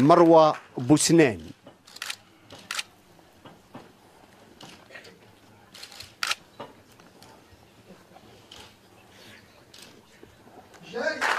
مروى بوسنان جاي